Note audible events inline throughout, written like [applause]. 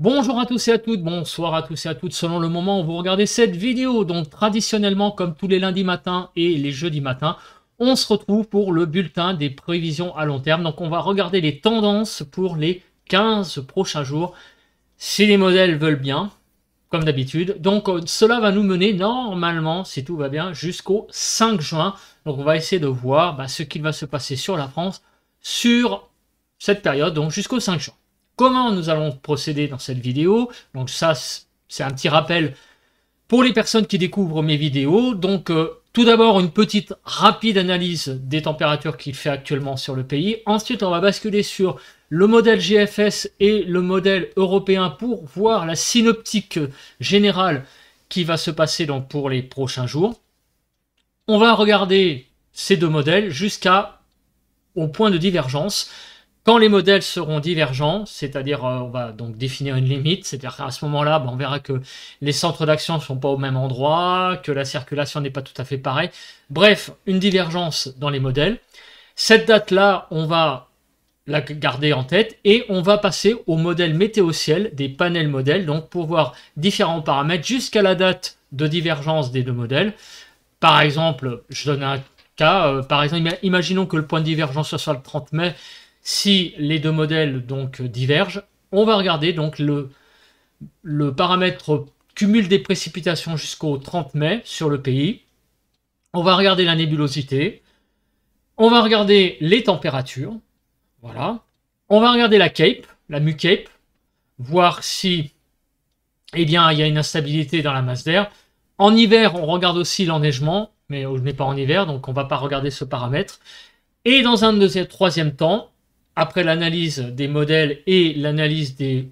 Bonjour à tous et à toutes, bonsoir à tous et à toutes selon le moment où vous regardez cette vidéo. Donc traditionnellement, comme tous les lundis matins et les jeudis matins, on se retrouve pour le bulletin des prévisions à long terme. Donc on va regarder les tendances pour les 15 prochains jours, si les modèles veulent bien, comme d'habitude. Donc euh, cela va nous mener normalement, si tout va bien, jusqu'au 5 juin. Donc on va essayer de voir bah, ce qu'il va se passer sur la France sur cette période, donc jusqu'au 5 juin comment nous allons procéder dans cette vidéo. Donc ça, c'est un petit rappel pour les personnes qui découvrent mes vidéos. Donc euh, tout d'abord, une petite rapide analyse des températures qu'il fait actuellement sur le pays. Ensuite, on va basculer sur le modèle GFS et le modèle européen pour voir la synoptique générale qui va se passer donc pour les prochains jours. On va regarder ces deux modèles jusqu'à au point de divergence. Quand les modèles seront divergents, c'est-à-dire euh, on va donc définir une limite, c'est-à-dire qu'à ce moment-là, ben, on verra que les centres d'action ne sont pas au même endroit, que la circulation n'est pas tout à fait pareille. Bref, une divergence dans les modèles. Cette date-là, on va la garder en tête et on va passer au modèle météo-ciel des panels modèles, donc pour voir différents paramètres jusqu'à la date de divergence des deux modèles. Par exemple, je donne un cas, euh, par exemple, imaginons que le point de divergence soit le 30 mai si les deux modèles donc divergent, on va regarder donc le, paramètre cumul des précipitations jusqu'au 30 mai sur le pays. On va regarder la nébulosité. On va regarder les températures. Voilà. On va regarder la cape, la mu cape, voir si eh bien, il y a une instabilité dans la masse d'air. En hiver, on regarde aussi l'enneigement, mais on n'est pas en hiver, donc on ne va pas regarder ce paramètre. Et dans un deuxième, troisième temps, après l'analyse des modèles et l'analyse des,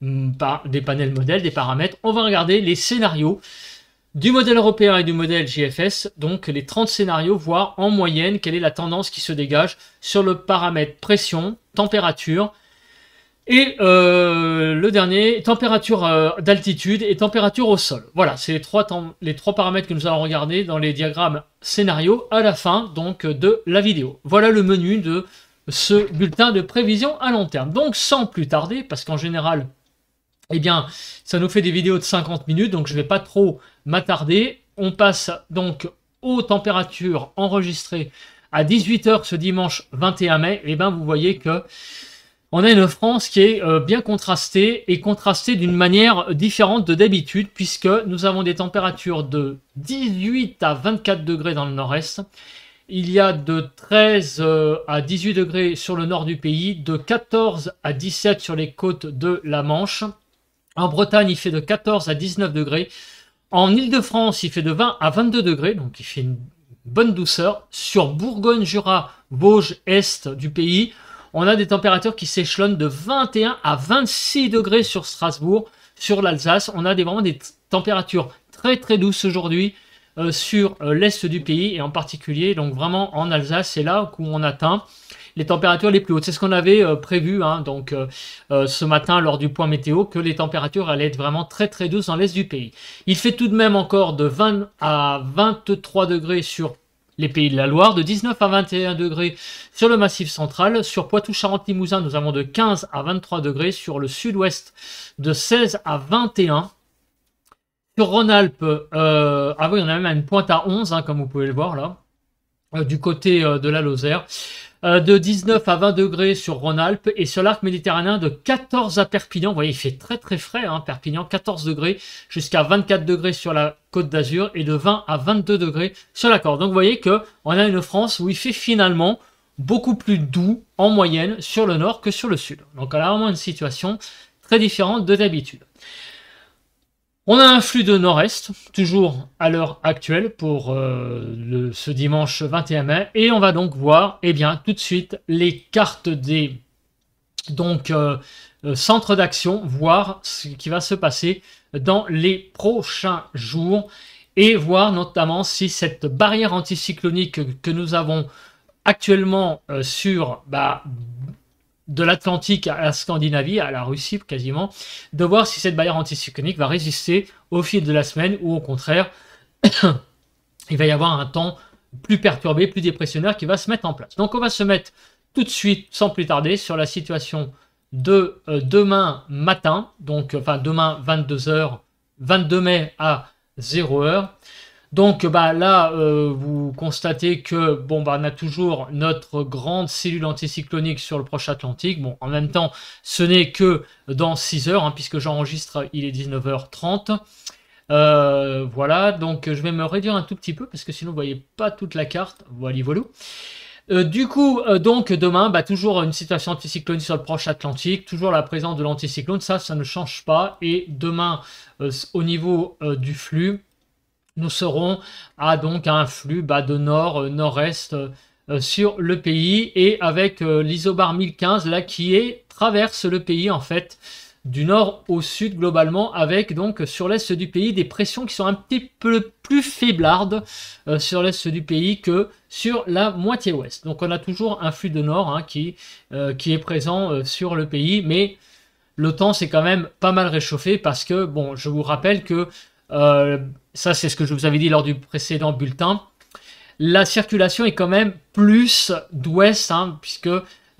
mm, des panels modèles, des paramètres, on va regarder les scénarios du modèle européen et du modèle GFS, donc les 30 scénarios, voir en moyenne quelle est la tendance qui se dégage sur le paramètre pression, température, et euh, le dernier, température euh, d'altitude et température au sol. Voilà, c'est les trois, les trois paramètres que nous allons regarder dans les diagrammes scénarios à la fin donc de la vidéo. Voilà le menu de ce bulletin de prévision à long terme. Donc sans plus tarder, parce qu'en général, eh bien, ça nous fait des vidéos de 50 minutes, donc je ne vais pas trop m'attarder. On passe donc aux températures enregistrées à 18h ce dimanche 21 mai. Et eh bien, vous voyez que on a une France qui est euh, bien contrastée et contrastée d'une manière différente de d'habitude, puisque nous avons des températures de 18 à 24 degrés dans le nord-est il y a de 13 euh, à 18 degrés sur le nord du pays, de 14 à 17 sur les côtes de la Manche. En Bretagne, il fait de 14 à 19 degrés. En Ile-de-France, il fait de 20 à 22 degrés, donc il fait une bonne douceur. Sur Bourgogne, Jura, Vosges, Est du pays, on a des températures qui s'échelonnent de 21 à 26 degrés sur Strasbourg. Sur l'Alsace, on a des, vraiment des températures très très douces aujourd'hui euh, sur euh, l'est du pays et en particulier donc vraiment en Alsace, c'est là où on atteint les températures les plus hautes. C'est ce qu'on avait euh, prévu hein, donc ce matin lors du point météo que les températures allaient être vraiment très très douces dans l'est du pays. Il fait tout de même encore de 20 à 23 degrés sur les pays de la Loire, de 19 à 21 degrés sur le massif central. Sur poitou charente limousin nous avons de 15 à 23 degrés. Sur le sud-ouest, de 16 à 21 sur Rhône-Alpes, euh, ah oui, on a même une pointe à 11, hein, comme vous pouvez le voir là, euh, du côté euh, de la Lozère. Euh, de 19 à 20 degrés sur Rhône-Alpes et sur l'arc méditerranéen de 14 à Perpignan. Vous voyez, il fait très très frais, hein, Perpignan, 14 degrés jusqu'à 24 degrés sur la côte d'Azur et de 20 à 22 degrés sur la Corse. Donc vous voyez que on a une France où il fait finalement beaucoup plus doux en moyenne sur le nord que sur le sud. Donc on a vraiment une situation très différente de d'habitude. On a un flux de nord-est, toujours à l'heure actuelle pour euh, ce dimanche 21 mai, et on va donc voir eh bien, tout de suite les cartes des donc, euh, euh, centres d'action, voir ce qui va se passer dans les prochains jours, et voir notamment si cette barrière anticyclonique que nous avons actuellement sur bah, de l'Atlantique à la Scandinavie, à la Russie quasiment, de voir si cette barrière anticyclonique va résister au fil de la semaine ou au contraire, [coughs] il va y avoir un temps plus perturbé, plus dépressionnaire qui va se mettre en place. Donc on va se mettre tout de suite, sans plus tarder, sur la situation de euh, demain matin, donc euh, enfin demain 22h, 22 mai à 0h. Donc bah, là, euh, vous constatez que bon, bah, on a toujours notre grande cellule anticyclonique sur le proche Atlantique. Bon, en même temps, ce n'est que dans 6 heures, hein, puisque j'enregistre, il est 19h30. Euh, voilà, donc je vais me réduire un tout petit peu, parce que sinon vous voyez pas toute la carte. Voilà, voilà. Euh, du coup, donc demain, bah, toujours une situation anticyclonique sur le proche Atlantique, toujours la présence de l'anticyclone, ça, ça ne change pas. Et demain, au niveau du flux, nous serons ah, à donc un flux bas de nord, euh, nord-est euh, euh, sur le pays et avec l'isobar 1015 là qui est, traverse le pays en fait du nord au sud globalement avec donc sur l'est du pays des pressions qui sont un petit peu plus faiblardes sur l'est du pays que sur la moitié ouest. Donc on a toujours un flux de nord hein, qui, qui est présent sur le pays mais le temps s'est quand même pas mal réchauffé parce que bon je vous rappelle que ça c'est ce que je vous avais dit lors du précédent bulletin, la circulation est quand même plus d'ouest, hein, puisque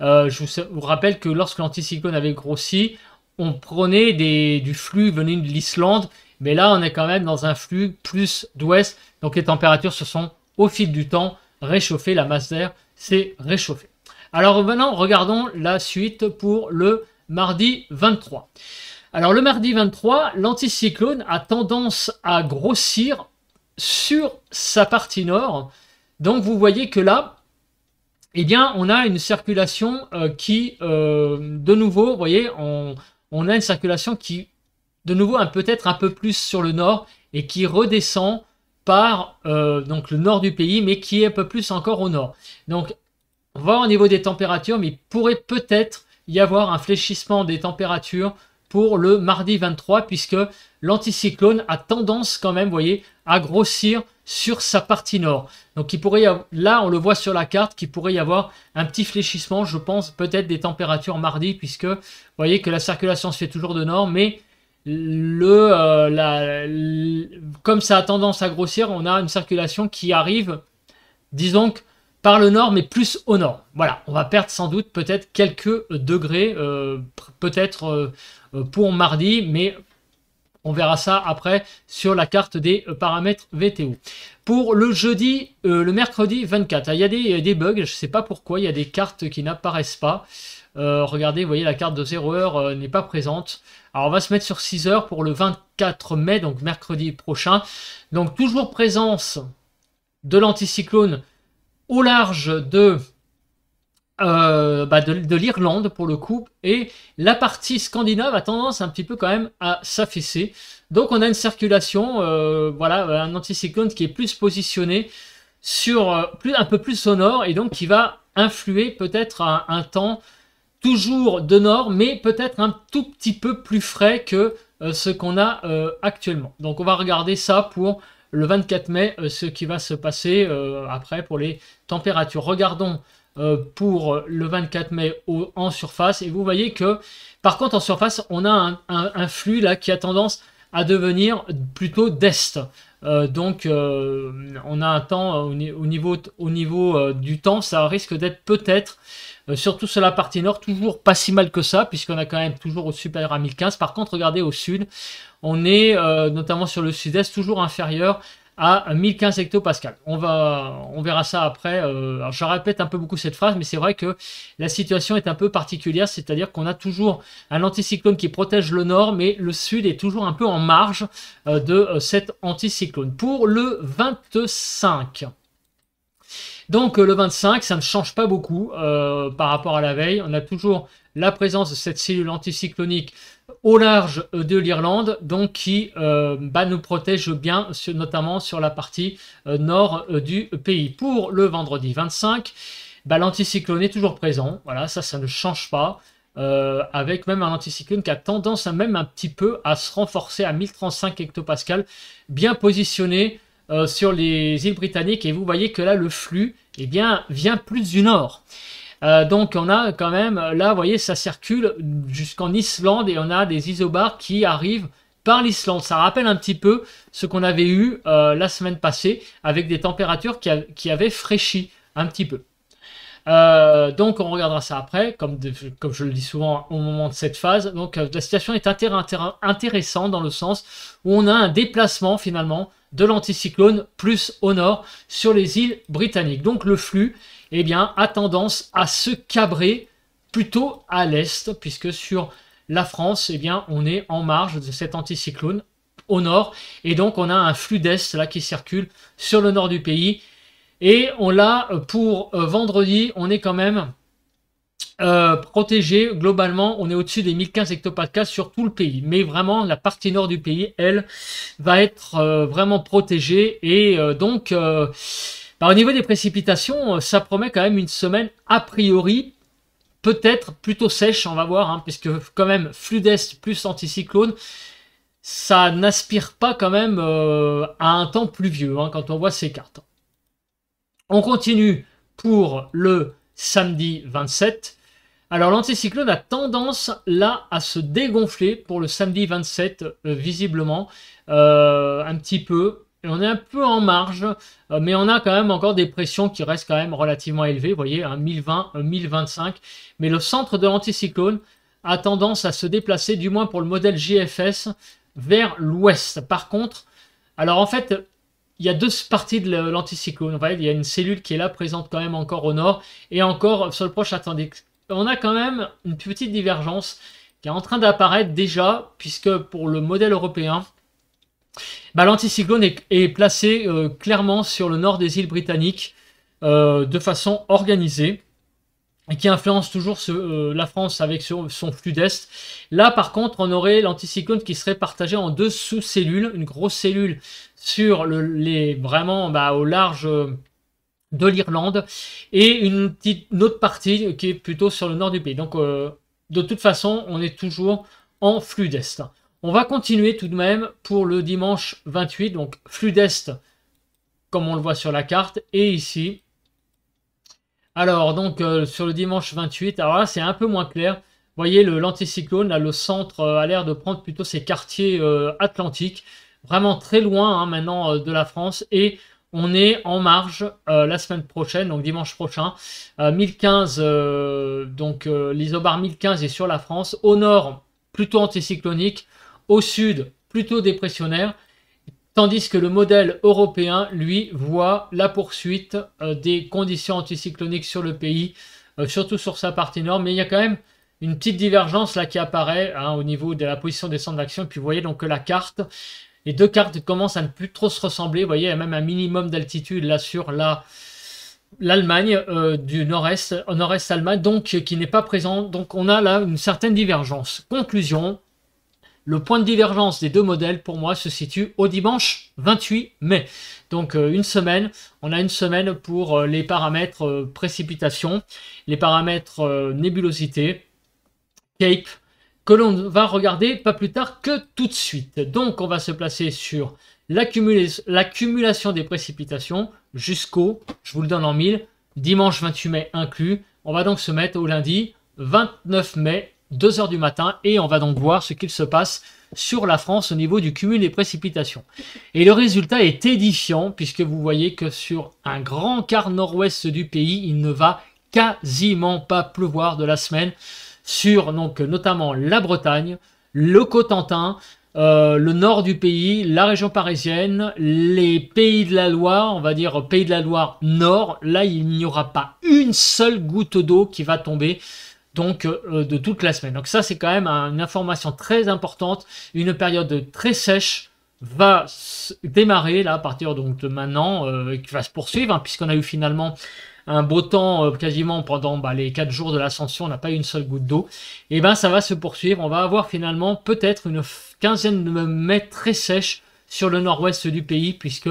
euh, je, vous, rappelle que lorsque l'anticyclone avait grossi, on prenait du flux venu de l'Islande, mais là on est quand même dans un flux plus d'ouest, donc les températures se sont au fil du temps réchauffées, la masse d'air s'est réchauffée. Alors maintenant regardons la suite pour le mardi 23. Alors le mardi 23, l'anticyclone a tendance à grossir sur sa partie nord. Donc vous voyez que là, eh bien, on a une circulation euh, qui, euh, de nouveau, vous voyez, on, a une circulation qui, de nouveau, peut-être un peu plus sur le nord et qui redescend par euh, donc le nord du pays, mais qui est un peu plus encore au nord. Donc, on va voir au niveau des températures, mais il pourrait peut-être y avoir un fléchissement des températures pour le mardi 23 puisque l'anticyclone a tendance quand même, vous voyez, à grossir sur sa partie nord. Donc il pourrait y avoir, là on le voit sur la carte qu'il pourrait y avoir un petit fléchissement, je pense peut-être des températures mardi puisque vous voyez que la circulation se fait toujours de nord mais le, euh, la, comme ça a tendance à grossir, on a une circulation qui arrive disons par le nord, mais plus au nord. Voilà, on va perdre sans doute peut-être quelques degrés, euh, peut-être euh, euh, pour mardi, mais on verra ça après sur la carte des euh, paramètres VTO. Pour le jeudi, euh, le mercredi 24, il y a des, bugs, je ne sais pas pourquoi, il y a des cartes qui n'apparaissent pas. regardez, vous voyez, la carte de 0 heure n'est pas présente. Alors, on va se mettre sur 6 heures pour le 24 mai, donc mercredi prochain. Donc, toujours présence de l'anticyclone au large de euh, bah, de, l'Irlande pour le coup, et la partie scandinave a tendance un petit peu quand même à s'affaisser. Donc on a une circulation, euh, voilà, un anticyclone qui est plus positionné sur euh, plus, un peu plus au nord et donc qui va influer peut-être à un, un temps toujours de nord, mais peut-être un tout petit peu plus frais que ce qu'on a actuellement. Donc on va regarder ça pour le 24 mai, ce qui va se passer après pour les températures. Regardons euh, pour le 24 mai en surface. Et vous voyez que, par contre, en surface, on a un, flux là qui a tendance à devenir plutôt d'est. Euh, donc euh, on a un temps au, niveau, au niveau du temps, ça risque d'être peut-être, surtout sur la partie nord, toujours pas si mal que ça, puisqu'on a quand même toujours au supérieur à 1015. Par contre, regardez au sud, on est notamment sur le sud-est toujours inférieur à 1015 hectopascal. On, va, on verra ça après. Euh, je répète un peu beaucoup cette phrase, mais c'est vrai que la situation est un peu particulière, c'est-à-dire qu'on a toujours un anticyclone qui protège le nord, mais le sud est toujours un peu en marge euh, de euh, cet anticyclone. Pour le 25. Donc le 25, ça ne change pas beaucoup par rapport à la veille. On a toujours la présence de cette cellule anticyclonique au large euh, de l'Irlande, donc qui euh, bah, nous protège bien, notamment sur la partie euh, nord du pays. Pour le vendredi 25, bah, l'anticyclone est toujours présent, voilà, ça, ça ne change pas. avec même un anticyclone qui a tendance à même un petit peu à se renforcer à 1035 hectopascal, bien positionné sur les îles britanniques. Et vous voyez que là, le flux eh bien, vient plus du nord. Euh, donc on a quand même, euh, là vous voyez, ça circule jusqu'en Islande et on a des isobars qui arrivent par l'Islande. Ça rappelle un petit peu ce qu'on avait eu euh, la semaine passée avec des températures qui, avaient fraîchi un petit peu. donc on regardera ça après, comme, comme je le dis souvent au moment de cette phase. Donc la situation est intéressante dans le sens où on a un déplacement finalement de l'anticyclone plus au nord sur les îles britanniques. Donc le flux eh bien, a tendance à se cabrer plutôt à l'est, puisque sur la France, eh bien, on est en marge de cet anticyclone au nord, et donc on a un flux d'est là qui circule sur le nord du pays. Et on l'a euh, pour euh, vendredi, on est quand même euh, protégé globalement. On est au-dessus des 1015 hectopascals sur tout le pays, mais vraiment la partie nord du pays, elle, va être vraiment protégée et donc bah, au niveau des précipitations, euh, ça promet quand même une semaine a priori peut-être plutôt sèche, on va voir, hein, puisque quand même flux d'est plus anticyclone, ça n'aspire pas quand même euh, à un temps pluvieux hein, quand on voit ces cartes. On continue pour le samedi 27. Alors l'anticyclone a tendance là à se dégonfler pour le samedi 27 euh, visiblement un petit peu on est un peu en marge, euh, mais on a quand même encore des pressions qui restent quand même relativement élevées, vous voyez, hein, 1020, 1025. Euh, mais le centre de l'anticyclone a tendance à se déplacer, du moins pour le modèle GFS, vers l'ouest. Par contre, alors en fait, il y a deux parties de l'anticyclone. Il y a une cellule qui est là, présente quand même encore au nord, et encore sur le proche Attendez, On a quand même une petite divergence qui est en train d'apparaître déjà, puisque pour le modèle européen, bah, l'anticyclone est, placé euh, clairement sur le nord des îles britanniques euh, de façon organisée et qui influence toujours euh, la France avec son, flux d'Est. Là, par contre, on aurait l'anticyclone qui serait partagé en deux sous-cellules, une grosse cellule sur les vraiment bah, au large de l'Irlande et une autre partie qui est plutôt sur le nord du pays. Donc, de toute façon, on est toujours en flux d'Est. On va continuer tout de même pour le dimanche 28, donc flux d'Est, comme on le voit sur la carte, et ici. Alors, donc, euh, sur le dimanche 28, alors là, c'est un peu moins clair. Vous voyez, l'anticyclone, là, le centre euh, a l'air de prendre plutôt ses quartiers euh, atlantiques, vraiment très loin hein, maintenant de la France, et on est en marge la semaine prochaine, donc dimanche prochain. 1015, donc l'isobar 1015 est sur la France. Au nord, plutôt anticyclonique. Au sud, plutôt dépressionnaire, tandis que le modèle européen, lui, voit la poursuite euh, des conditions anticycloniques sur le pays, euh, surtout sur sa partie nord, mais il y a quand même une petite divergence là qui apparaît hein, au niveau de la position des centres d'action. Puis vous voyez donc que la carte, les deux cartes commencent à ne plus trop se ressembler. Vous voyez, il y a même un minimum d'altitude là sur la l'Allemagne euh, du nord-est, nord-est Allemagne, donc qui n'est pas présent. Donc on a là une certaine divergence. Conclusion, le point de divergence des deux modèles, pour moi, se situe au dimanche 28 mai. Donc euh, une semaine, on a une semaine pour euh, les paramètres euh, précipitation, les paramètres nébulosité, cape, que l'on va regarder pas plus tard que tout de suite. Donc on va se placer sur l'accumulation des précipitations jusqu'au, je vous le donne en mille, dimanche 28 mai inclus. On va donc se mettre au lundi 29 mai 2h du matin et on va donc voir ce qu'il se passe sur la France au niveau du cumul des précipitations. Et le résultat est édifiant puisque vous voyez que sur un grand quart nord-ouest du pays, il ne va quasiment pas pleuvoir de la semaine sur donc notamment la Bretagne, le Cotentin, euh, le nord du pays, la région parisienne, les pays de la Loire, on va dire pays de la Loire nord, là il n'y aura pas une seule goutte d'eau qui va tomber donc euh, de toute la semaine. Donc ça c'est quand même une information très importante. Une période très sèche va démarrer là à partir donc de maintenant euh, et qui va se poursuivre hein, puisqu'on a eu finalement un beau temps euh, quasiment pendant bah, les quatre jours de l'ascension, on n'a pas eu une seule goutte d'eau, et eh ben ça va se poursuivre. On va avoir finalement peut-être une quinzaine de mètres très sèches sur le nord-ouest du pays, puisque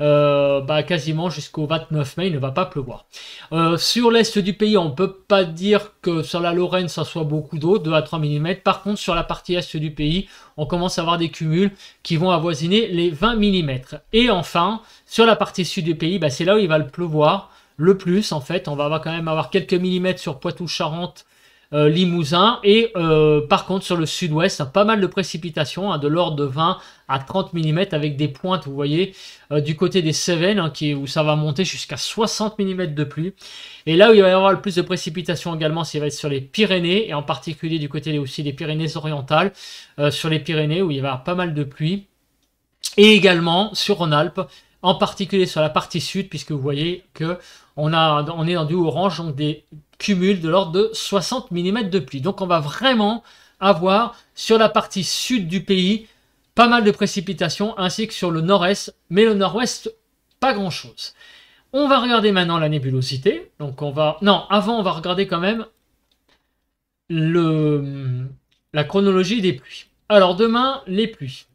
euh, bah, quasiment jusqu'au 29 mai, il ne va pas pleuvoir. Euh, sur l'est du pays, on ne peut pas dire que sur la Lorraine, ça soit beaucoup d'eau, 2 à 3 mm. Par contre, sur la partie est du pays, on commence à avoir des cumuls qui vont avoisiner les 20 mm. Et enfin, sur la partie sud du pays, bah, c'est là où il va le pleuvoir le plus en fait. On va avoir quand même avoir quelques millimètres sur Poitou-Charentes euh, Limousin. Et euh, par contre, sur le sud-ouest, hein, pas mal de précipitations, hein, de l'ordre de 20 à 30 mm avec des pointes, vous voyez, euh, du côté des Cévennes, hein, qui, où ça va monter jusqu'à 60 mm de pluie. Et là où il va y avoir le plus de précipitations également, ça va être sur les Pyrénées, et en particulier du côté aussi des Pyrénées-Orientales, sur les Pyrénées, où il va y avoir pas mal de pluie. Et également sur Rhône-Alpes, en particulier sur la partie sud, puisque vous voyez que on, a, on est dans du orange, donc des cumule de l'ordre de 60 mm de pluie. Donc on va vraiment avoir sur la partie sud du pays pas mal de précipitations ainsi que sur le nord-est, mais le nord-ouest pas grand chose. On va regarder maintenant la nébulosité. Donc on va non, avant on va regarder quand même le la chronologie des pluies. Alors demain les pluies.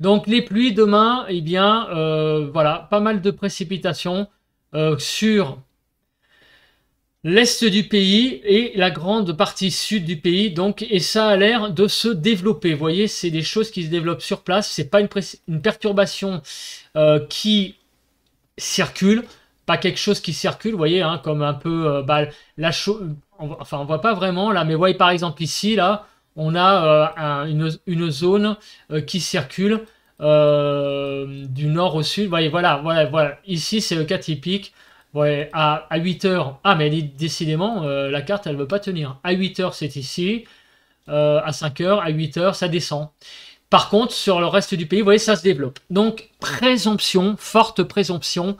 Donc les pluies demain, eh bien euh, voilà, pas mal de précipitations euh, sur l'est du pays et la grande partie sud du pays, donc, et ça a l'air de se développer. Vous voyez, c'est des choses qui se développent sur place, c'est pas une, perturbation euh, qui circule, pas quelque chose qui circule, vous voyez, hein, comme un peu euh, bah, la Enfin, on voit pas vraiment là, mais voyez par exemple ici, là, on a euh, une, zone qui circule du nord au sud. voilà, voilà, voilà. Ici, c'est le cas typique. Ouais, à, 8h, ah mais décidément, euh, la carte, elle ne veut pas tenir. À 8 heures, c'est ici. Euh, à 5h, à 8h, ça descend. Par contre, sur le reste du pays, vous voyez, ça se développe. Donc, présomption, forte présomption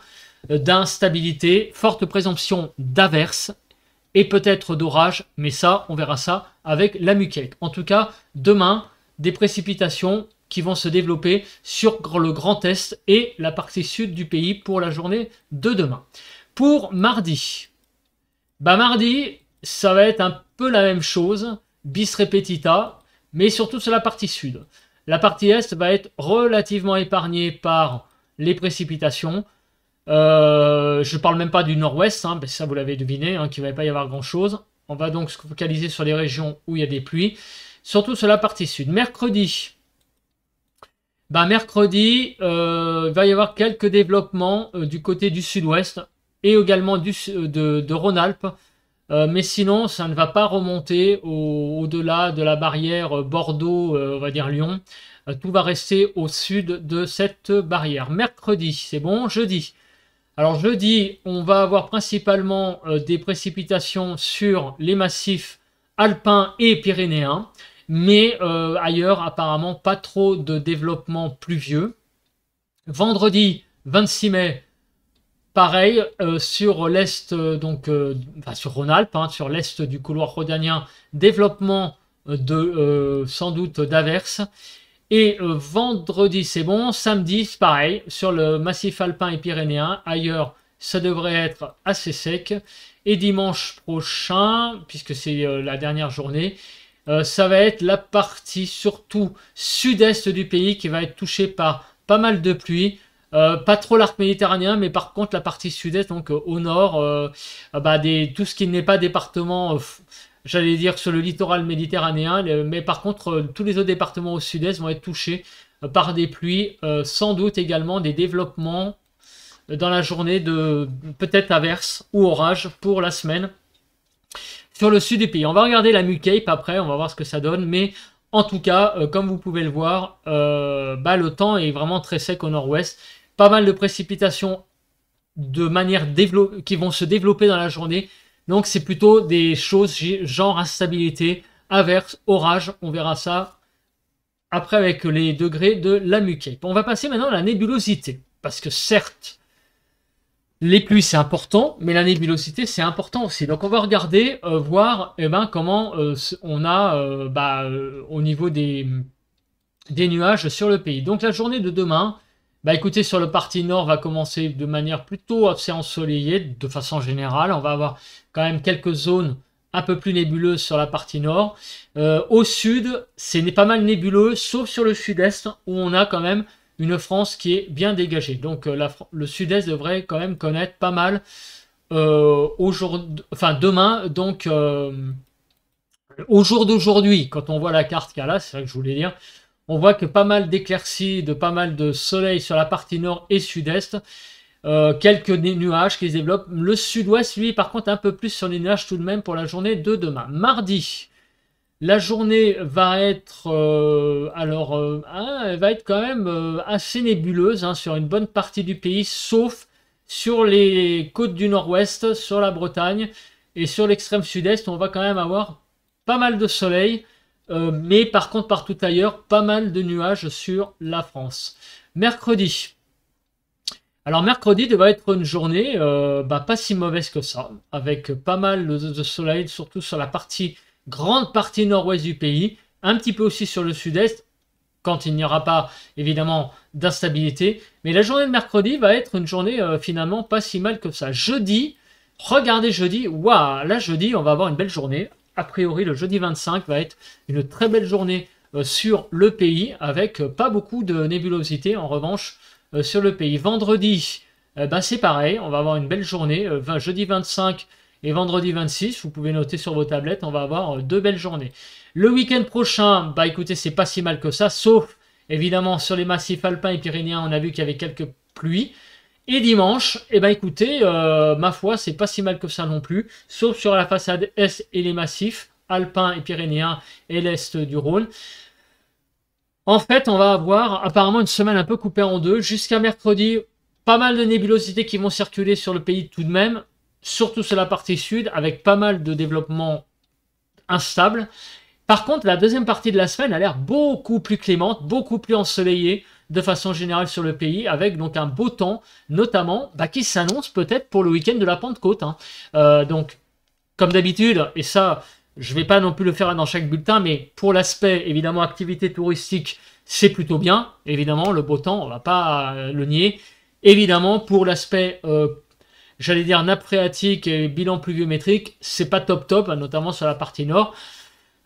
euh, d'instabilité, forte présomption d'averse et peut-être d'orage, mais ça, on verra ça avec la muquette. En tout cas, demain, des précipitations qui vont se développer sur le Grand Est et la partie sud du pays pour la journée de demain. Pour mardi, bah, mardi, ça va être un peu la même chose, bis repetita, mais surtout sur la partie sud. La partie est va être relativement épargnée par les précipitations. Euh, je ne parle même pas du nord-ouest, mais hein, ça vous l'avez deviné, hein, qu'il ne va pas y avoir grand-chose. On va donc se focaliser sur les régions où il y a des pluies, surtout sur la partie sud. Mercredi, bah, mercredi, il euh, va y avoir quelques développements euh, du côté du sud-ouest, et également du, euh, de, de Rhône-Alpes. Euh, mais sinon, ça ne va pas remonter au-delà de la barrière euh, Bordeaux, on va dire Lyon. tout va rester au sud de cette barrière. Mercredi, c'est bon, jeudi. Alors jeudi, on va avoir principalement des précipitations sur les massifs alpins et pyrénéens, mais ailleurs, apparemment, pas trop de développement pluvieux. Vendredi 26 mai, Pareil euh, sur l'est, euh, donc euh, sur Rhône-Alpes, hein, sur l'est du couloir rhodanien, développement de sans doute d'averses. Et vendredi, c'est bon. Samedi, pareil, sur le massif alpin et pyrénéen. Ailleurs, ça devrait être assez sec. Et dimanche prochain, puisque c'est la dernière journée, ça va être la partie surtout sud-est du pays qui va être touchée par pas mal de pluie euh, pas trop l'arc méditerranéen, mais par contre la partie sud-est, donc euh, au nord, euh, ah bah, tout ce qui n'est pas département, j'allais dire sur le littoral méditerranéen, mais par contre tous les autres départements au sud-est vont être touchés par des pluies, sans doute également des développements dans la journée de peut-être averse ou orage pour la semaine sur le sud du pays. On va regarder la Mucape après, on va voir ce que ça donne, mais en tout cas, comme vous pouvez le voir, bah, le temps est vraiment très sec au nord-ouest pas mal de précipitations de manière qui vont se développer dans la journée. Donc c'est plutôt des choses genre instabilité, averse, orage, on verra ça après avec les degrés de la muquette. On va passer maintenant à la nébulosité, parce que certes, les pluies c'est important, mais la nébulosité c'est important aussi. Donc on va regarder, euh, voir eh ben, comment euh, on a euh, bah, au niveau des, des nuages sur le pays. Donc la journée de demain, bah écoutez, sur le parti nord va commencer de manière plutôt assez ensoleillée, de façon générale. On va avoir quand même quelques zones un peu plus nébuleuses sur la partie nord. Euh, au sud, c'est pas mal nébuleux, sauf sur le sud-est, où on a quand même une France qui est bien dégagée. Donc euh, le sud-est devrait quand même connaître pas mal euh, aujourd'hui, enfin demain, donc au jour d'aujourd'hui, quand on voit la carte qu'il y a là, c'est vrai que je voulais dire, on voit que pas mal d'éclaircies, de pas mal de soleil sur la partie nord et sud-est. Euh, quelques nuages qui se développent. Le sud-ouest, lui, par contre, un peu plus sur les nuages tout de même pour la journée de demain. Mardi, la journée va être, euh, alors, euh, hein, elle va être quand même assez nébuleuse hein, sur une bonne partie du pays, sauf sur les côtes du nord-ouest, sur la Bretagne et sur l'extrême sud-est. On va quand même avoir pas mal de soleil. Euh, mais par contre, partout ailleurs, pas mal de nuages sur la France. Mercredi. Alors mercredi va être une journée euh, bah, pas si mauvaise que ça, avec pas mal de, soleil, surtout sur la partie grande partie nord-ouest du pays, un petit peu aussi sur le sud-est, quand il n'y aura pas évidemment d'instabilité. Mais la journée de mercredi va être une journée euh, finalement pas si mal que ça. Jeudi, regardez jeudi, waouh, là jeudi on va avoir une belle journée a priori, le jeudi 25 va être une très belle journée euh, sur le pays avec euh, pas beaucoup de nébulosité en revanche euh, sur le pays. Vendredi, eh ben c'est pareil, on va avoir une belle journée. jeudi 25 et vendredi 26, vous pouvez noter sur vos tablettes, on va avoir deux belles journées. Le week-end prochain, bah écoutez, c'est pas si mal que ça, sauf évidemment sur les massifs alpins et pyrénéens, on a vu qu'il y avait quelques pluies. Et dimanche, eh ben écoutez, euh, ma foi, c'est pas si mal que ça non plus, sauf sur la façade est et les massifs alpins et pyrénéens et l'est du Rhône. En fait, on va avoir apparemment une semaine un peu coupée en deux. Jusqu'à mercredi, pas mal de nébulosités qui vont circuler sur le pays tout de même, surtout sur la partie sud, avec pas mal de développement instable. Par contre, la deuxième partie de la semaine a l'air beaucoup plus clémente, beaucoup plus ensoleillée de façon générale sur le pays, avec donc un beau temps, notamment, bah, qui s'annonce peut-être pour le week-end de la Pentecôte. Hein. Euh, donc, comme d'habitude, et ça, je ne vais pas non plus le faire dans chaque bulletin, mais pour l'aspect, évidemment, activité touristique, c'est plutôt bien. Évidemment, le beau temps, on ne va pas euh, le nier. Évidemment, pour l'aspect... Euh, j'allais dire nappe phréatique et bilan pluviométrique, c'est pas top top, hein, notamment sur la partie nord.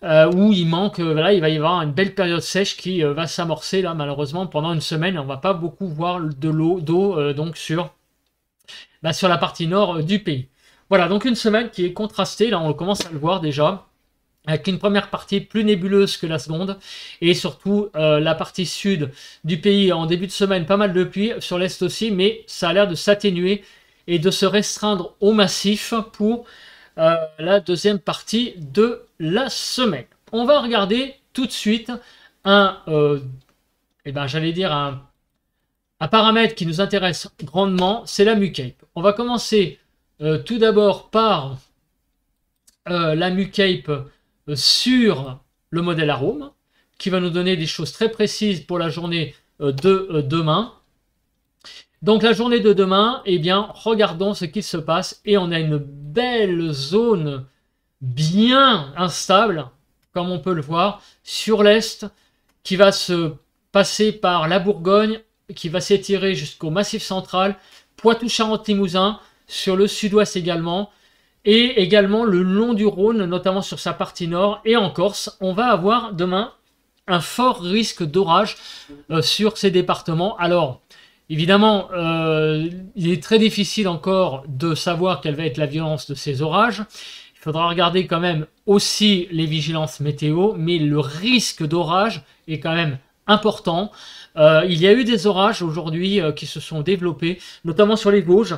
Euh, où il manque, euh, voilà, il va y avoir une belle période sèche qui euh, va s'amorcer là malheureusement pendant une semaine. On va pas beaucoup voir de l'eau d'eau donc sur, bah, sur la partie nord du pays. Voilà, donc une semaine qui est contrastée, là on commence à le voir déjà, avec une première partie plus nébuleuse que la seconde, et surtout la partie sud du pays en début de semaine, pas mal de pluie, sur l'est aussi, mais ça a l'air de s'atténuer et de se restreindre au massif pour euh, la deuxième partie de la semaine. On va regarder tout de suite un, euh, eh ben, j'allais dire un, paramètre qui nous intéresse grandement, c'est la MuCape. On va commencer euh, tout d'abord par la MuCape sur le modèle arôme, qui va nous donner des choses très précises pour la journée de demain. Donc la journée de demain, eh bien, regardons ce qui se passe et on a une belle zone bien instable, comme on peut le voir, sur l'est, qui va se passer par la Bourgogne, qui va s'étirer jusqu'au Massif central, Poitou-Charentes-Limousin, sur le sud-ouest également, et également le long du Rhône, notamment sur sa partie nord, et en Corse. On va avoir demain un fort risque d'orage euh, sur ces départements. Alors, Évidemment, euh, il est très difficile encore de savoir quelle va être la violence de ces orages. Il faudra regarder quand même aussi les vigilances météo, mais le risque d'orage est quand même important. Euh, il y a eu des orages aujourd'hui euh, qui se sont développés, notamment sur les Vosges.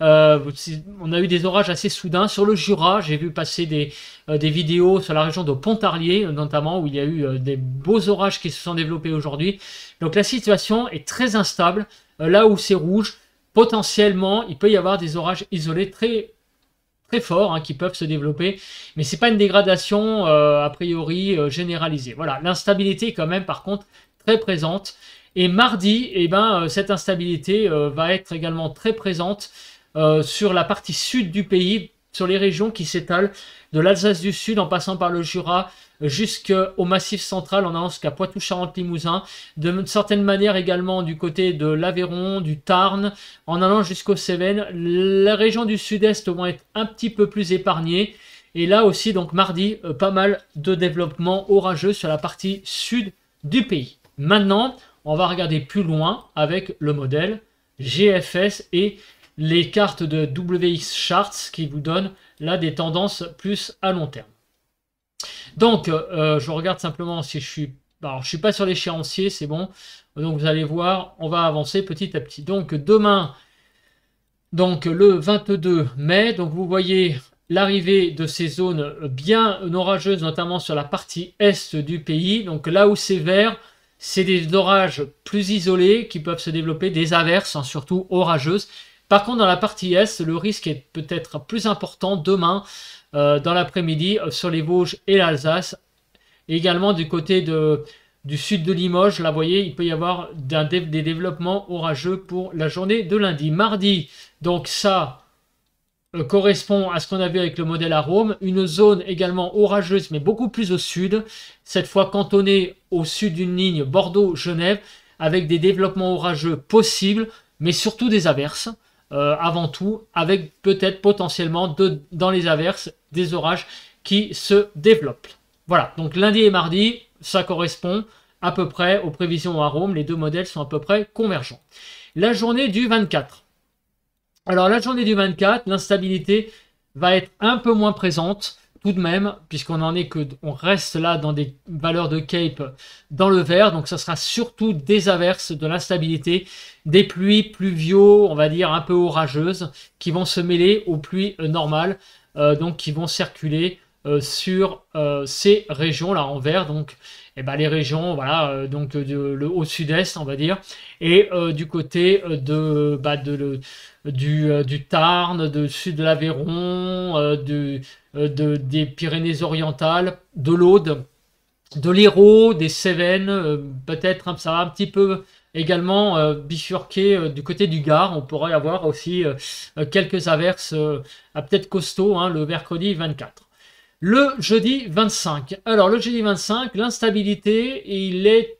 on a eu des orages assez soudains sur le Jura. J'ai vu passer des, des, vidéos sur la région de Pontarlier, notamment, où il y a eu des beaux orages qui se sont développés aujourd'hui. Donc la situation est très instable. Euh, là où c'est rouge, potentiellement, il peut y avoir des orages isolés très très forts hein, qui peuvent se développer, mais c'est pas une dégradation euh, a priori euh, généralisée. Voilà, l'instabilité est quand même par contre très présente. Et mardi, eh ben, cette instabilité va être également très présente sur la partie sud du pays, sur les régions qui s'étalent de l'Alsace du Sud en passant par le Jura, jusqu'au Massif central en allant jusqu'à poitou charente limousin de certaine manière également du côté de l'Aveyron, du Tarn, en allant jusqu'au Cévennes. La région du sud-est vont être un petit peu plus épargnée. Et là aussi, donc mardi, euh, pas mal de développement orageux sur la partie sud du pays. Maintenant, on va regarder plus loin avec le modèle GFS et les cartes de WX Charts qui vous donnent là des tendances plus à long terme. Donc, euh, euh, je regarde simplement si je suis... Alors, je suis pas sur l'échéancier, c'est bon. Donc, vous allez voir, on va avancer petit à petit. Donc, demain, donc le 22 mai, donc vous voyez l'arrivée de ces zones bien orageuses, notamment sur la partie est du pays. Donc là où c'est vert, c'est des orages plus isolés qui peuvent se développer, des averses, hein, surtout orageuses. Par contre, dans la partie est, le risque est peut-être plus important demain euh, dans l'après-midi euh, sur les Vosges et l'Alsace. Également du côté du sud de Limoges, là vous voyez, il peut y avoir des développements orageux pour la journée de lundi. Mardi, donc ça euh, correspond à ce qu'on a vu avec le modèle à Rome, une zone également orageuse mais beaucoup plus au sud, cette fois cantonnée au sud d'une ligne Bordeaux-Genève, avec des développements orageux possibles, mais surtout des averses. Euh, avant tout, avec peut-être potentiellement dans les averses des orages qui se développent. Voilà, donc lundi et mardi, ça correspond à peu près aux prévisions à Rome, les deux modèles sont à peu près convergents. La journée du 24. Alors la journée du 24, l'instabilité va être un peu moins présente tout de même, puisqu'on en est que, on reste là dans des valeurs de cape dans le vert, donc ça sera surtout des averses, de l'instabilité, des pluies pluviaux on va dire un peu orageuses, qui vont se mêler aux pluies euh, normales, euh, donc qui vont circuler euh, sur ces régions là en vert, donc et eh ben, les régions voilà donc de, le, haut sud-est on va dire et du côté de, bah, de le, du, du Tarn, de sud de l'Aveyron, du euh, des Pyrénées-Orientales, de l'Aude, de l'Hérault, des Cévennes, euh, peut-être ça va un petit peu également euh, bifurquer du côté du Gard. On pourrait avoir aussi quelques averses à peut-être costaud hein, le mercredi 24. Le jeudi 25. Alors le jeudi 25, l'instabilité, il est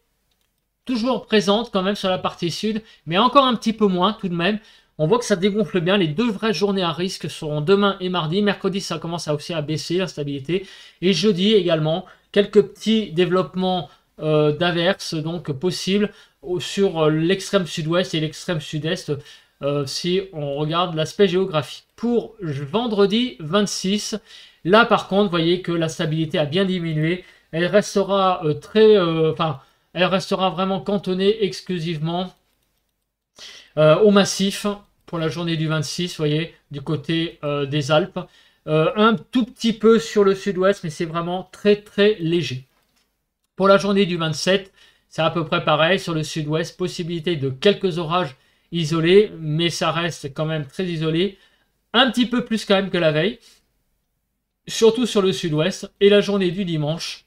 toujours présente quand même sur la partie sud, mais encore un petit peu moins tout de même. On voit que ça dégonfle bien. Les deux vraies journées à risque seront demain et mardi. Mercredi, ça commence aussi à baisser stabilité. Et jeudi également, quelques petits développements euh, d'averses donc possibles sur euh, l'extrême sud-ouest et l'extrême sud-est euh, si on regarde l'aspect géographique. Pour vendredi 26, là par contre, vous voyez que la stabilité a bien diminué. Elle restera très, enfin, elle restera vraiment cantonnée exclusivement au massif pour la journée du 26, vous voyez, du côté euh, des Alpes. Euh, un tout petit peu sur le sud-ouest, mais c'est vraiment très très léger. Pour la journée du 27, c'est à peu près pareil sur le sud-ouest, possibilité de quelques orages isolés, mais ça reste quand même très isolé, un petit peu plus quand même que la veille, surtout sur le sud-ouest, et la journée du dimanche,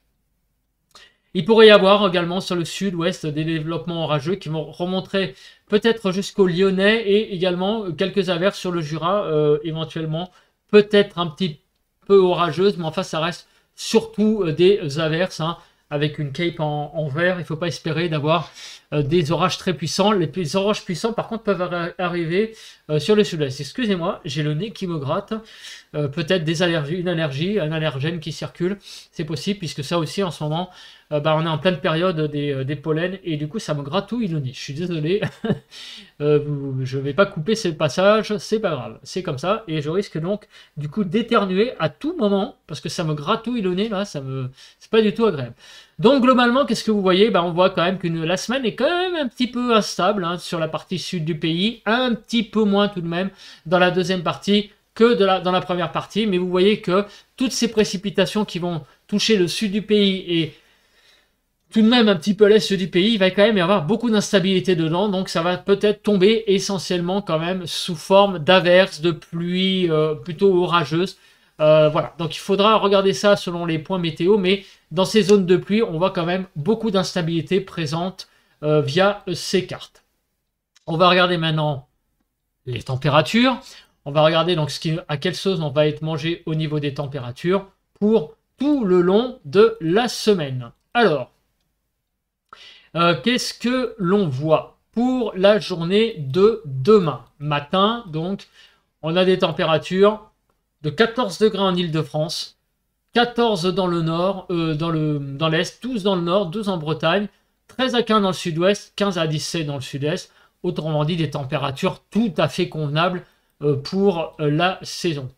il pourrait y avoir également sur le sud-ouest des développements orageux qui vont remonter peut-être jusqu'au Lyonnais et également quelques averses sur le Jura, euh, éventuellement peut-être un petit peu orageuses, mais enfin ça reste surtout euh, des averses. Hein, avec une cape en, vert, il ne faut pas espérer d'avoir euh, des orages très puissants. Les, orages puissants, par contre, peuvent arriver sur le sud-est. Excusez-moi, j'ai le nez qui me gratte. Peut-être des allergies, une allergie, un allergène qui circule. C'est possible, puisque ça aussi, en ce moment, euh, bah, on est en pleine période des, euh, des, pollens et du coup ça me gratouille le nez. Je suis désolé, [laughs] euh, je vais pas couper ces passage, c'est pas grave, c'est comme ça et je risque donc du coup d'éternuer à tout moment parce que ça me gratouille le nez là, ça me c'est pas du tout agréable. Donc globalement, qu'est-ce que vous voyez bah, On voit quand même que la semaine est quand même un petit peu instable hein, sur la partie sud du pays, un petit peu moins tout de même dans la deuxième partie que de la, dans la première partie. Mais vous voyez que toutes ces précipitations qui vont toucher le sud du pays et tout de même un petit peu l'est du pays, il va quand même y avoir beaucoup d'instabilité dedans, donc ça va peut-être tomber essentiellement quand même sous forme d'averses, de pluies euh, plutôt orageuses. Euh, voilà, donc il faudra regarder ça selon les points météo, mais dans ces zones de pluie, on voit quand même beaucoup d'instabilité présente euh, via ces cartes. On va regarder maintenant les températures. On va regarder donc ce qui, à quelle sauce on va être mangé au niveau des températures pour tout le long de la semaine. Alors, euh, qu'est-ce que l'on voit pour la journée de demain matin Donc, on a des températures de 14 degrés en Ile-de-France, 14 dans le nord, euh, dans l'est, 12 dans le nord, 12 en Bretagne, 13 à 15 dans le sud-ouest, 15 à 17 dans le sud-est. Autrement dit, des températures tout à fait convenables euh, pour la saison.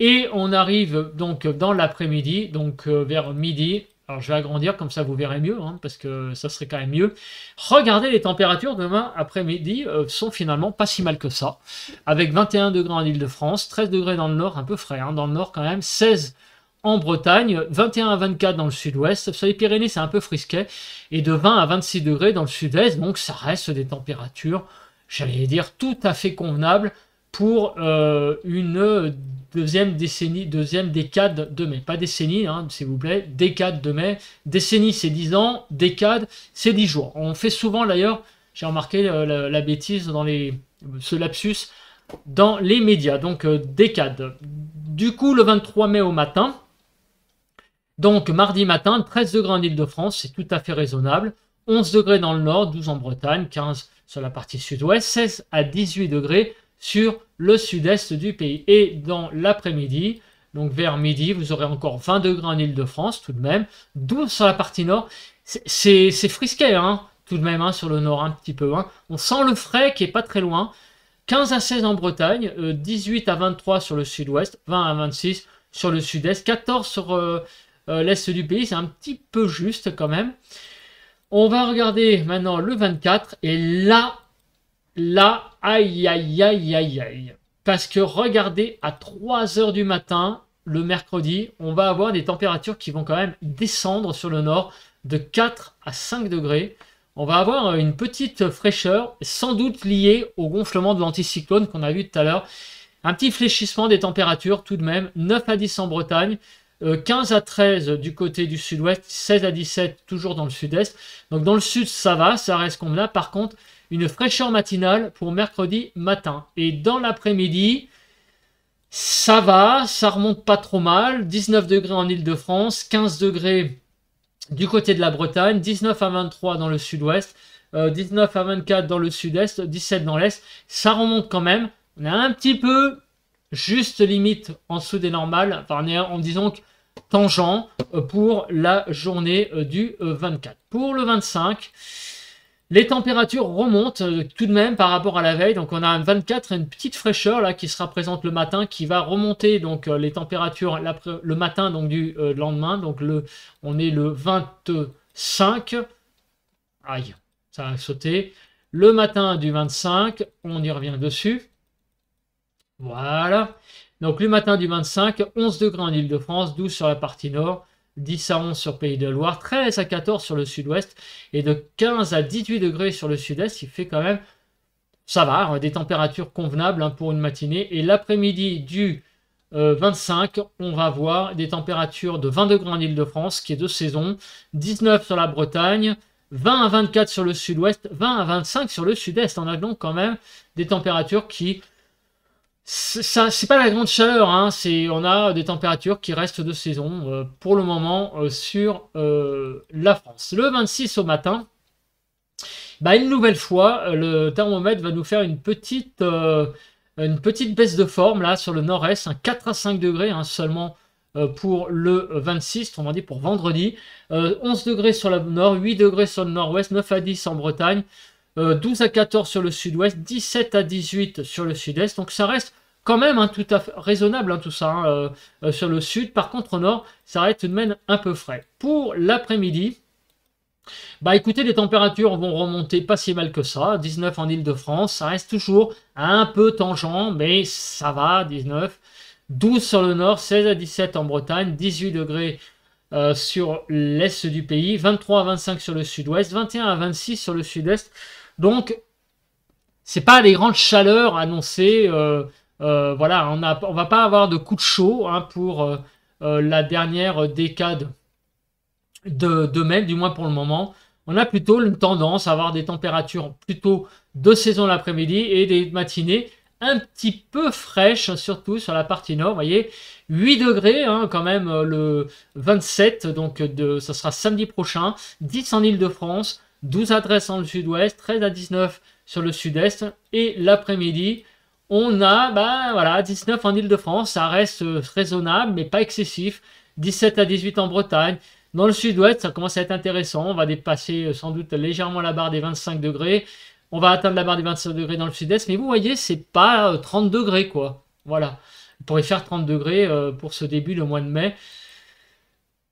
Et on arrive donc dans l'après-midi, donc vers midi, alors je vais agrandir, comme ça vous verrez mieux, hein, parce que ça serait quand même mieux. Regardez les températures demain après-midi euh, sont finalement pas si mal que ça. Avec 21 degrés en Ile-de-France, 13 degrés dans le nord, un peu frais, hein, dans le nord quand même, 16 en Bretagne, 21 à 24 dans le sud-ouest. Sur les Pyrénées, c'est un peu frisquet. Et de 20 à 26 degrés dans le sud-est. Donc, ça reste des températures, j'allais dire, tout à fait convenables pour euh, une deuxième décennie, deuxième décade de mai. Pas décennie, hein, s'il vous plaît, décade de mai. Décennie, c'est 10 ans, décade, c'est 10 jours. On fait souvent d'ailleurs, j'ai remarqué euh, la, bêtise dans les, ce lapsus, dans les médias, donc euh, décade. Du coup, le 23 mai au matin, donc mardi matin, 13 degrés en Ile-de-France, c'est tout à fait raisonnable. 11 degrés dans le nord, 12 en Bretagne, 15 sur la partie sud-ouest, 16 à 18 degrés sur le sud-est du pays. Et dans l'après-midi, donc vers midi, vous aurez encore 20 degrés en Ile-de-France tout de même, 12 sur la partie nord. C'est frisqué, hein, tout de même, hein, sur le nord un petit peu. Hein. On sent le frais qui est pas très loin. 15 à 16 en Bretagne, 18 euh, à 23 sur le sud-ouest, 20 à 26 sur le sud-est, 14 sur euh, euh, l'est du pays, c'est un petit peu juste quand même. On va regarder maintenant le 24, et là, là, aïe, aïe, aïe, aïe, aïe. Parce que regardez, à 3 heures du matin, le mercredi, on va avoir des températures qui vont quand même descendre sur le nord de 4 à 5 degrés. On va avoir euh, une petite fraîcheur, sans doute liée au gonflement de l'anticyclone qu'on a vu tout à l'heure. Un petit fléchissement des températures tout de même, 9 à 10 en Bretagne, 15 euh, à 13 du côté du sud-ouest, 16 à 17 toujours dans le sud-est. Donc dans le sud, ça va, ça reste comme là. Par contre, une fraîcheur matinale pour mercredi matin. Et dans l'après-midi, ça va, ça remonte pas trop mal. 19 degrés en Ile-de-France, 15 degrés du côté de la Bretagne, 19 à 23 dans le sud-ouest, 19 euh, à 24 dans le sud-est, 17 dans l'est. Ça remonte quand même. On est un petit peu juste limite en dessous des normales, enfin, en disant que tangent euh, pour la journée euh, du 24. Pour le 25, les températures remontent euh, tout de même par rapport à la veille, donc on a un 24 et une petite fraîcheur là qui sera présente le matin, qui va remonter donc euh, les températures le matin donc du euh, lendemain, donc on est le 25, aïe, ça a sauté, le matin du 25, on y revient dessus, voilà, donc le matin du 25, 11 degrés en Ile-de-France, 12 sur la partie nord, 10 à 11 sur Pays de Loire, 13 à 14 sur le sud-ouest et de 15 à 18 degrés sur le sud-est. Il fait quand même, ça va, hein, des températures convenables hein, pour une matinée. Et l'après-midi du 25, euh, on va voir des températures de 20 degrés en Ile-de-France, qui est de saison, 19 sur la Bretagne, 20 à 24 sur le sud-ouest, 20 à 25 sur le sud-est. On a donc quand même des températures qui c'est pas la grande chaleur, hein, on a des températures qui restent de saison euh, pour le moment euh, sur euh, la France. Le 26 au matin, bah, une nouvelle fois, le thermomètre va nous faire une petite, une petite baisse de forme là sur le nord-est, 4 à 5 degrés hein, seulement pour le 26, on va dire pour vendredi, 11 degrés sur le nord, 8 degrés sur le nord-ouest, 9 à 10 en Bretagne. 12 euh, à 14 sur le sud-ouest, 17 à 18 sur le sud-est. Donc ça reste quand même hein, tout à fait raisonnable hein, tout ça hein, euh, euh, sur le sud. Par contre au nord, ça reste tout de même un peu frais. Pour l'après-midi, bah écoutez, les températures vont remonter pas si mal que ça. 19 en Ile-de-France, ça reste toujours un peu tangent, mais ça va, 19. 12 sur le nord, 16 à 17 en Bretagne, 18 degrés sur l'est du pays, 23 à 25 sur le sud-ouest, 21 à 26 sur le sud-est. Donc, c'est pas les grandes chaleurs annoncées. Euh, euh, voilà, on ne va pas avoir de coup de chaud hein, pour euh, la dernière décade de, mai, du moins pour le moment. On a plutôt une tendance à avoir des températures plutôt de saison l'après-midi et des matinées un petit peu fraîches, surtout sur la partie nord. Vous voyez, 8 degrés hein, quand même le 27, donc de, ça sera samedi prochain, 10 en Ile-de-France, 12 adresses en le sud-ouest, 13 à 19 sur le sud-est. Et l'après-midi, on a ben, voilà, 19 en Ile-de-France. Ça reste euh, raisonnable, mais pas excessif. 17 à 18 en Bretagne. Dans le sud-ouest, ça commence à être intéressant. On va dépasser euh, sans doute légèrement la barre des 25 degrés. On va atteindre la barre des 25 degrés dans le sud-est. Mais vous voyez, c'est pas 30 euh, degrés, quoi. Voilà. On pourrait faire 30 degrés pour ce début, le mois de mai.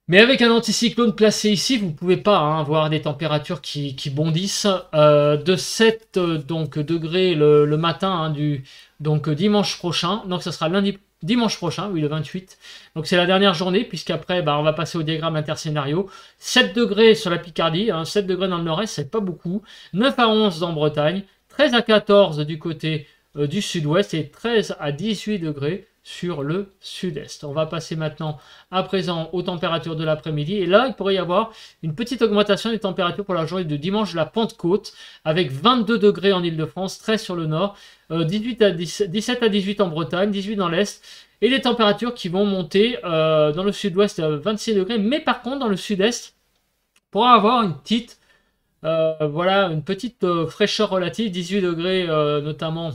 Mais avec un anticyclone placé ici, vous ne pouvez pas hein, voir des températures qui, bondissent. Euh, de 7 euh, donc, degrés le, matin hein, du donc, dimanche prochain. Donc ça sera lundi, dimanche prochain, oui, le 28. Donc c'est la dernière journée, puisqu'après, bah, on va passer au diagramme interscénario. 7 degrés sur la Picardie, 7 hein, degrés dans le nord-est, c'est pas beaucoup. 9 à 11 en Bretagne, 13 à 14 du côté euh, du sud-ouest et 13 à 18 degrés sur le sud-est. On va passer maintenant à présent aux températures de l'après-midi. Et là, il pourrait y avoir une petite augmentation des températures pour la journée de dimanche, la Pentecôte, avec 22 degrés en Ile-de-France, 13 sur le nord, 18 euh, à 17 à 18 en Bretagne, 18 dans l'est. Et les températures qui vont monter euh, dans le sud-ouest à 26 degrés. Mais par contre, dans le sud-est, pour avoir une petite, euh, voilà, une petite fraîcheur relative, 18 degrés notamment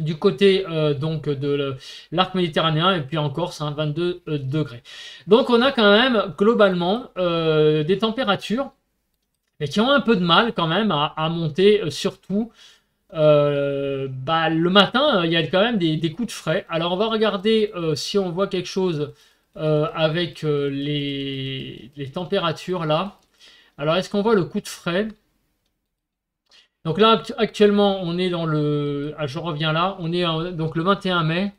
du côté euh, donc de l'arc méditerranéen et puis en Corse, 22 hein, euh, degrés. Donc on a quand même globalement euh, des températures mais qui ont un peu de mal quand même à, monter, surtout bah, le matin, il y a quand même des, coups de frais. Alors on va regarder si on voit quelque chose avec les, températures là. Alors est-ce qu'on voit le coup de frais donc là, actuellement, on est dans le... Ah, je reviens là. On est donc le 21 mai.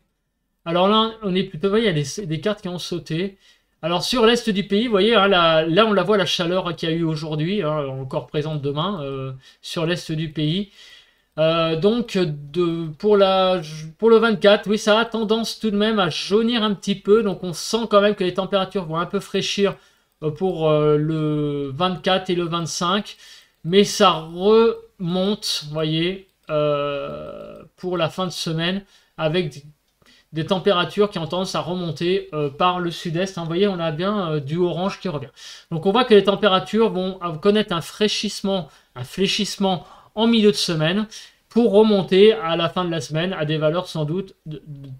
Alors là, on est plutôt... il y a des, cartes qui ont sauté. Alors sur l'est du pays, vous voyez, hein, là on la voit la chaleur qu'il y a eu aujourd'hui, hein, encore présente demain, euh, sur l'est du pays. Euh, donc de, pour, la, pour, le 24, oui, ça a tendance tout de même à jaunir un petit peu, donc on sent quand même que les températures vont un peu fraîchir euh, pour le 24 et le 25, mais ça re, monte, vous voyez, euh, pour la fin de semaine, avec des, températures qui ont tendance à remonter euh, par le sud-est. Hein. Vous voyez, on a bien euh, du orange qui revient. Donc on voit que les températures vont connaître un fraîchissement, un fléchissement en milieu de semaine pour remonter à la fin de la semaine à des valeurs sans doute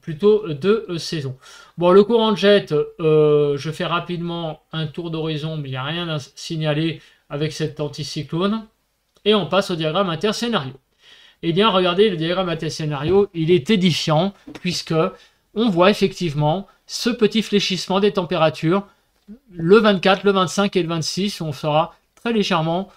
plutôt de saison. Bon, le courant de jet, je fais rapidement un tour d'horizon, mais il n'y a rien à signaler avec cet anticyclone et on passe au diagramme interscénario. Eh bien, regardez, le diagramme interscénario, il est édifiant, puisque on voit effectivement ce petit fléchissement des températures le 24, le 25 et le 26, on sera très légèrement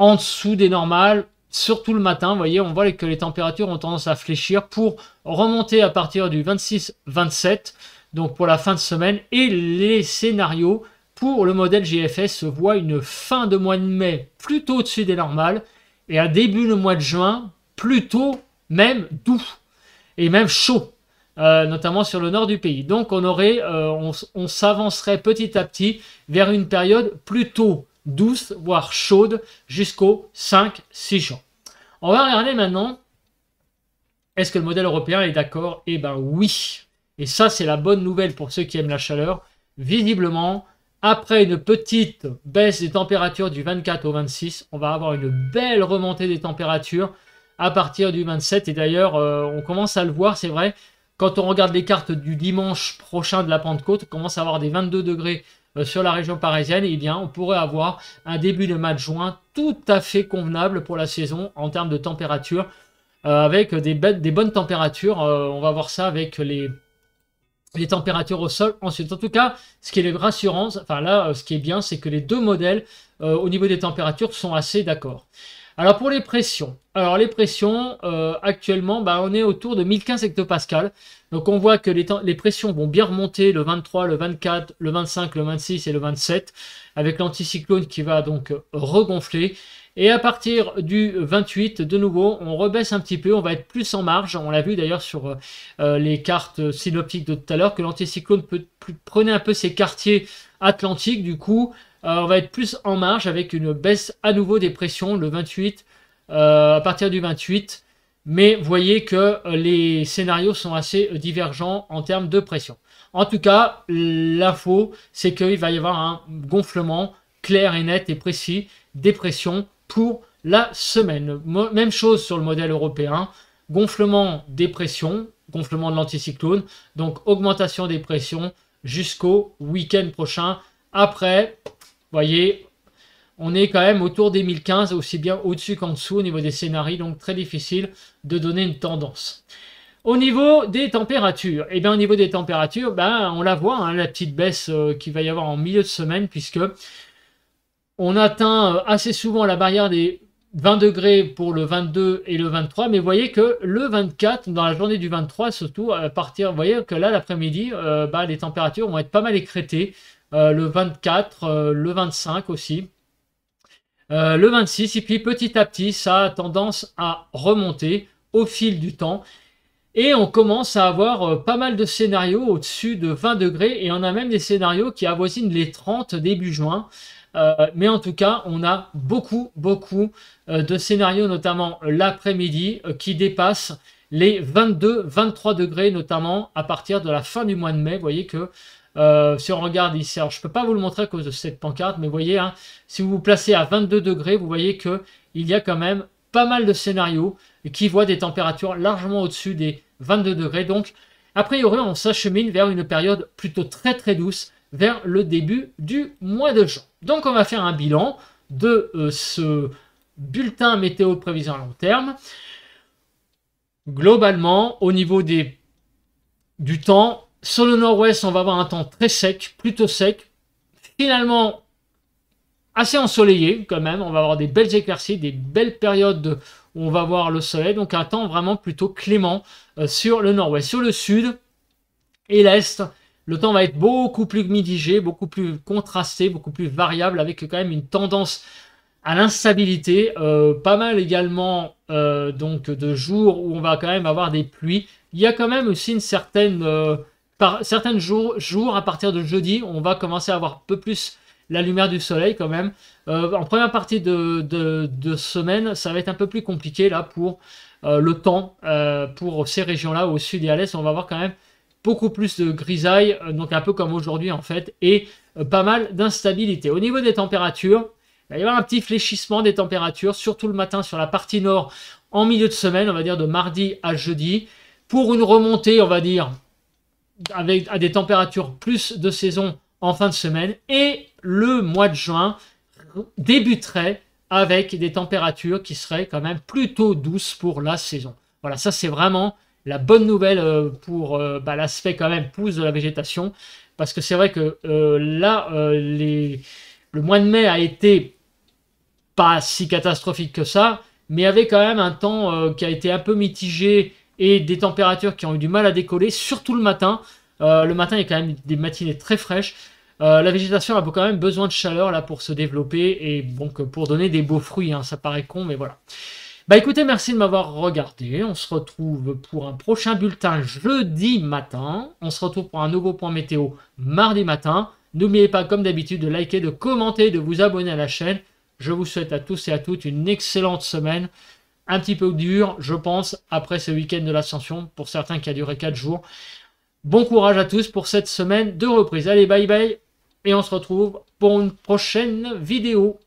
en dessous des normales, surtout le matin. Vous voyez, on voit que les températures ont tendance à fléchir pour remonter à partir du 26-27, donc pour la fin de semaine. Et les scénarios pour le modèle GFS se voit une fin de mois de mai plutôt au-dessus des normales et à début de mois de juin plutôt même doux et même chaud, euh, notamment sur le nord du pays. Donc on aurait, euh, on, s'avancerait petit à petit vers une période plutôt douce, voire chaude, jusqu'au 5-6 juin. On va regarder maintenant, est-ce que le modèle européen est d'accord Eh ben oui. Et ça, c'est la bonne nouvelle pour ceux qui aiment la chaleur. Visiblement, après une petite baisse des températures du 24 au 26, on va avoir une belle remontée des températures à partir du 27. Et d'ailleurs, euh, on commence à le voir, c'est vrai. Quand on regarde les cartes du dimanche prochain de la Pentecôte, on commence à avoir des 22 degrés euh, sur la région parisienne. Et eh bien, on pourrait avoir un début de mai juin tout à fait convenable pour la saison en termes de température, euh, avec des, des, bonnes températures. on va voir ça avec les les températures au sol ensuite. En tout cas, ce qui est rassurant, enfin là, euh, ce qui est bien, c'est que les deux modèles euh, au niveau des températures sont assez d'accord. Alors pour les pressions, alors les pressions euh, actuellement, bah, on est autour de 1015 hectopascal. Donc on voit que les, les, pressions vont bien remonter le 23, le 24, le 25, le 26 et le 27 avec l'anticyclone qui va donc regonfler et à partir du 28, de nouveau, on rebaisse un petit peu, on va être plus en marge. On l'a vu d'ailleurs sur euh, euh, les cartes synoptiques de tout à l'heure, que l'anticyclone peut prenait un peu ses quartiers atlantiques. Du coup, euh, on va être plus en marge avec une baisse à nouveau des pressions le 28, à partir du 28. Mais voyez que les scénarios sont assez divergents en termes de pression. En tout cas, l'info, c'est qu'il va y avoir un gonflement clair et net et précis des pressions pour la semaine. Même chose sur le modèle européen, gonflement des pressions, gonflement de l'anticyclone, donc augmentation des pressions jusqu'au week-end prochain. Après, voyez, on est quand même autour des 1015, aussi bien au-dessus qu'en dessous au niveau des scénarios, donc très difficile de donner une tendance. Au niveau des températures, eh bien au niveau des températures, ben, on la voit, hein, la petite baisse qui euh, qu'il va y avoir en milieu de semaine, puisque on atteint euh, assez souvent la barrière des 20 degrés pour le 22 et le 23, mais vous voyez que le 24, dans la journée du 23, surtout à partir, vous voyez que là, l'après-midi, euh, bah, les températures vont être pas mal écrétées. Euh, le 24, le 25 aussi. le 26, et puis petit à petit, ça a tendance à remonter au fil du temps. Et on commence à avoir pas mal de scénarios au-dessus de 20 degrés, et on a même des scénarios qui avoisinent les 30 début juin. Euh, mais en tout cas, on a beaucoup, beaucoup euh, de scénarios, notamment l'après-midi, euh, qui dépassent les 22-23 degrés, notamment à partir de la fin du mois de mai. Vous voyez que si on regarde ici, alors je ne peux pas vous le montrer à cause de cette pancarte, mais vous voyez, hein, si vous vous placez à 22 degrés, vous voyez qu'il y a quand même pas mal de scénarios qui voient des températures largement au-dessus des 22 degrés. Donc, a priori, on s'achemine vers une période plutôt très très douce vers le début du mois de juin. Donc on va faire un bilan de euh, ce bulletin météo de prévision à long terme. Globalement, au niveau des, du temps, sur le nord-ouest, on va avoir un temps très sec, plutôt sec. Finalement, assez ensoleillé quand même. On va avoir des belles éclaircies, des belles périodes où on va voir le soleil. Donc un temps vraiment plutôt clément euh, sur le nord-ouest. Sur le sud et l'est, le temps va être beaucoup plus mitigé, beaucoup plus contrasté, beaucoup plus variable, avec quand même une tendance à l'instabilité, euh, pas mal également euh, donc de jours où on va quand même avoir des pluies. Il y a quand même aussi une certaine euh, certains jours, jours à partir de jeudi, on va commencer à avoir un peu plus la lumière du soleil quand même. en première partie de, de, semaine, ça va être un peu plus compliqué là pour le temps pour ces régions-là au sud et à l'est. On va avoir quand même beaucoup plus de grisaille, euh, donc un peu comme aujourd'hui en fait, et euh, pas mal d'instabilité. Au niveau des températures, il va y avoir un petit fléchissement des températures, surtout le matin sur la partie nord en milieu de semaine, on va dire de mardi à jeudi, pour une remontée, on va dire, avec, à des températures plus de saison en fin de semaine, et le mois de juin débuterait avec des températures qui seraient quand même plutôt douces pour la saison. Voilà, ça c'est vraiment la bonne nouvelle euh, pour euh, bah, l'aspect quand même pousse de la végétation, parce que c'est vrai que euh, là, le mois de mai a été pas si catastrophique que ça, mais avait quand même un temps qui a été un peu mitigé et des températures qui ont eu du mal à décoller, surtout le matin. le matin, il y a quand même des matinées très fraîches. la végétation a quand même besoin de chaleur là pour se développer et donc pour donner des beaux fruits. Hein. Ça paraît con, mais voilà. Bah écoutez, merci de m'avoir regardé. On se retrouve pour un prochain bulletin jeudi matin. On se retrouve pour un nouveau point météo mardi matin. N'oubliez pas, comme d'habitude, de liker, de commenter, de vous abonner à la chaîne. Je vous souhaite à tous et à toutes une excellente semaine. Un petit peu dure, je pense, après ce week-end de l'ascension, pour certains qui a duré 4 jours. Bon courage à tous pour cette semaine de reprise. Allez, bye bye, et on se retrouve pour une prochaine vidéo.